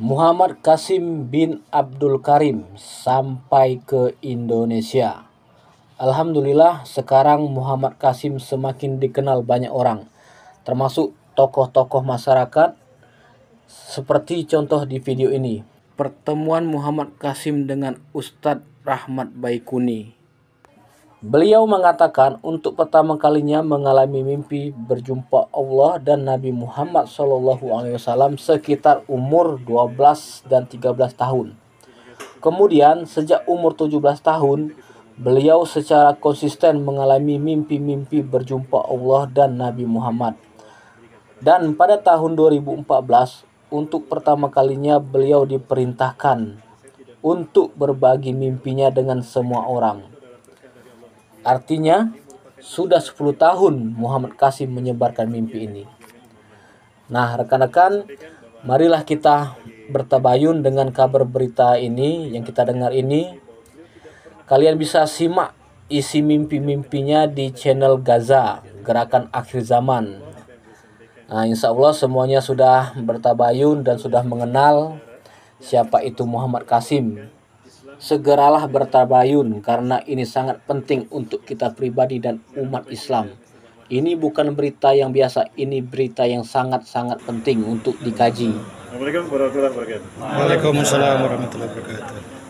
Muhammad Kasim bin Abdul Karim sampai ke Indonesia. Alhamdulillah sekarang Muhammad Kasim semakin dikenal banyak orang, termasuk tokoh-tokoh masyarakat seperti contoh di video ini. Pertemuan Muhammad Kasim dengan Ustadz Rahmat Baikuni Beliau mengatakan untuk pertama kalinya mengalami mimpi berjumpa Allah dan Nabi Muhammad SAW sekitar umur 12 dan 13 tahun. Kemudian sejak umur 17 tahun, beliau secara konsisten mengalami mimpi-mimpi berjumpa Allah dan Nabi Muhammad. Dan pada tahun 2014, untuk pertama kalinya beliau diperintahkan untuk berbagi mimpinya dengan semua orang. Artinya, sudah 10 tahun Muhammad Kasim menyebarkan mimpi ini. Nah, rekan-rekan, marilah kita bertabayun dengan kabar berita ini yang kita dengar ini. Kalian bisa simak isi mimpi-mimpinya di channel Gaza, Gerakan Akhir Zaman. Nah, insya Allah semuanya sudah bertabayun dan sudah mengenal siapa itu Muhammad Kasim segeralah bertabayun karena ini sangat penting untuk kita pribadi dan umat Islam. Ini bukan berita yang biasa, ini berita yang sangat-sangat penting untuk dikaji. Waalaikumsalam warahmatullahi wabarakatuh.